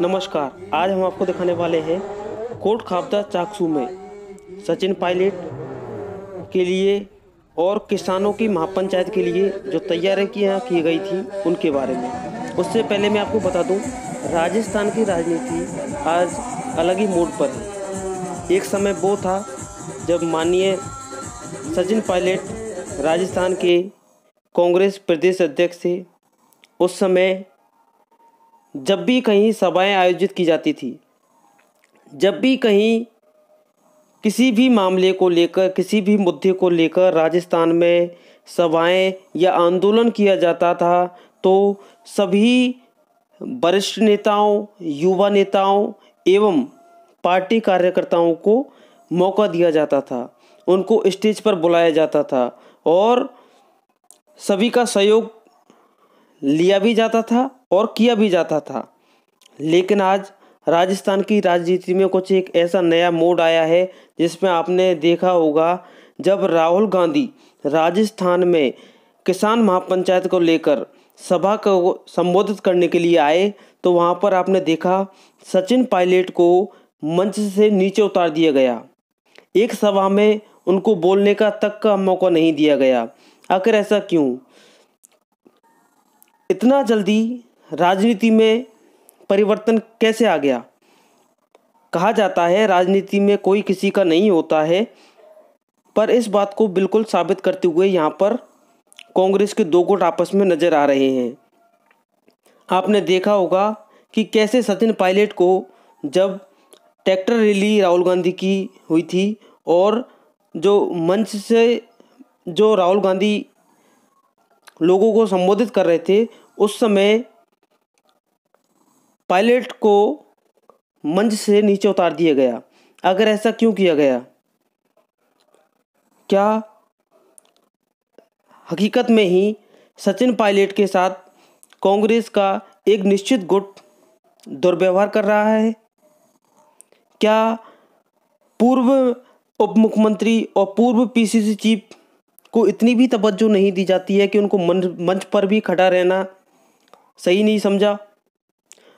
नमस्कार आज हम आपको दिखाने वाले हैं कोट खापदा चाकसू में सचिन पायलट के लिए और किसानों की महापंचायत के लिए जो यहाँ की गई थी उनके बारे में उससे पहले मैं आपको बता दूं राजस्थान की राजनीति आज अलग ही मोड पर है एक समय वो था जब माननीय सचिन पायलट राजस्थान के कांग्रेस प्रदेश अध्यक्ष थे उस समय जब भी कहीं सभाएं आयोजित की जाती थी जब भी कहीं किसी भी मामले को लेकर किसी भी मुद्दे को लेकर राजस्थान में सभाएं या आंदोलन किया जाता था तो सभी वरिष्ठ नेताओं युवा नेताओं एवं पार्टी कार्यकर्ताओं को मौका दिया जाता था उनको स्टेज पर बुलाया जाता था और सभी का सहयोग लिया भी जाता था और किया भी जाता था लेकिन आज राजस्थान की राजनीति में कुछ एक ऐसा नया मोड आया है जिसमें आपने देखा होगा जब राहुल गांधी राजस्थान में किसान महापंचायत को लेकर सभा को संबोधित करने के लिए आए तो वहाँ पर आपने देखा सचिन पायलट को मंच से नीचे उतार दिया गया एक सभा में उनको बोलने का तक का मौका नहीं दिया गया आखिर ऐसा क्यों इतना जल्दी राजनीति में परिवर्तन कैसे आ गया कहा जाता है राजनीति में कोई किसी का नहीं होता है पर इस बात को बिल्कुल साबित करते हुए यहाँ पर कांग्रेस के दो गुट आपस में नज़र आ रहे हैं आपने देखा होगा कि कैसे सचिन पायलट को जब ट्रैक्टर रैली राहुल गांधी की हुई थी और जो मंच से जो राहुल गांधी लोगों को संबोधित कर रहे थे उस समय पायलट को मंच से नीचे उतार दिया गया अगर ऐसा क्यों किया गया क्या हकीकत में ही सचिन पायलट के साथ कांग्रेस का एक निश्चित गुट दुर्व्यवहार कर रहा है क्या पूर्व उप मुख्यमंत्री और पूर्व पीसीसी चीफ को इतनी भी तवज्जो नहीं दी जाती है कि उनको मंच पर भी खड़ा रहना सही नहीं समझा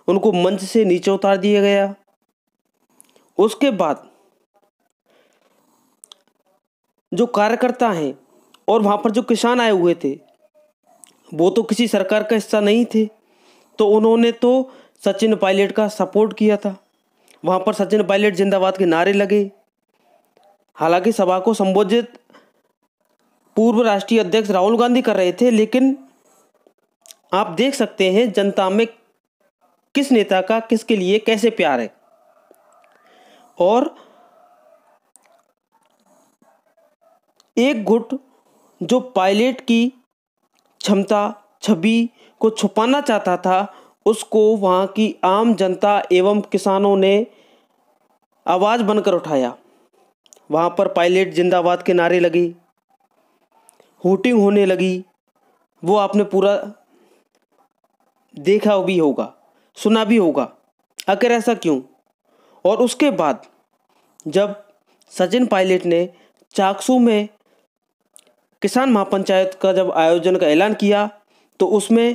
उनको मंच से नीचे उतार दिया गया उसके बाद जो कार्यकर्ता हैं और वहाँ पर जो किसान आए हुए थे वो तो किसी सरकार का हिस्सा नहीं थे तो उन्होंने तो सचिन पायलट का सपोर्ट किया था वहाँ पर सचिन पायलट जिंदाबाद के नारे लगे हालांकि सभा को संबोधित पूर्व राष्ट्रीय अध्यक्ष राहुल गांधी कर रहे थे लेकिन आप देख सकते हैं जनता में किस नेता का किसके लिए कैसे प्यार है और एक गुट जो पायलट की क्षमता छवि को छुपाना चाहता था उसको वहाँ की आम जनता एवं किसानों ने आवाज़ बनकर उठाया वहाँ पर पायलट जिंदाबाद के नारे लगी होटिंग होने लगी वो आपने पूरा देखा भी होगा सुना भी होगा आखिर ऐसा क्यों और उसके बाद जब सचिन पायलट ने चाकसू में किसान महापंचायत का जब आयोजन का ऐलान किया तो उसमें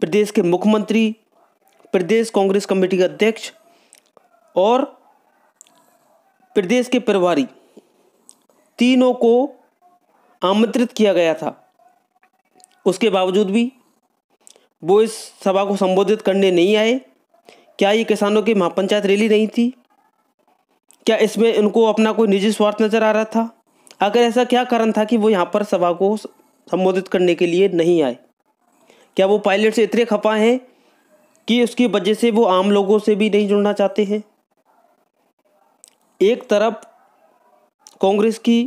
प्रदेश के मुख्यमंत्री प्रदेश कांग्रेस कमेटी के अध्यक्ष और प्रदेश के प्रभारी तीनों को आमंत्रित किया गया था उसके बावजूद भी वो इस सभा को संबोधित करने नहीं आए क्या ये किसानों की महापंचायत रैली नहीं थी क्या इसमें उनको अपना कोई निजी स्वार्थ नज़र आ रहा था अगर ऐसा क्या कारण था कि वो यहाँ पर सभा को संबोधित करने के लिए नहीं आए क्या वो पायलट से इतने खपा हैं कि उसकी वजह से वो आम लोगों से भी नहीं जुड़ना चाहते हैं एक तरफ कांग्रेस की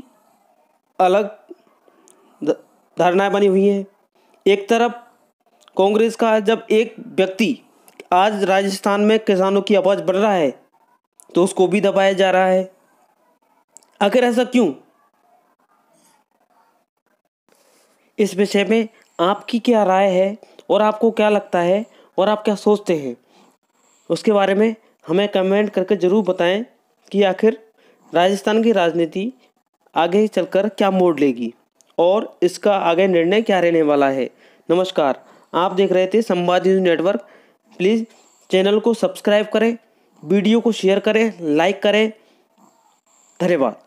अलग धारणाएं बनी हुई हैं एक तरफ कांग्रेस का जब एक व्यक्ति आज राजस्थान में किसानों की आवाज़ बढ़ रहा है तो उसको भी दबाया जा रहा है आखिर ऐसा क्यों इस विषय में आपकी क्या राय है और आपको क्या लगता है और आप क्या सोचते हैं उसके बारे में हमें कमेंट करके ज़रूर बताएं कि आखिर राजस्थान की राजनीति आगे चलकर क्या मोड़ लेगी और इसका आगे निर्णय क्या रहने वाला है नमस्कार आप देख रहे थे Samvad news network please channel को सब्सक्राइब करें वीडियो को शेयर करें लाइक करें धन्यवाद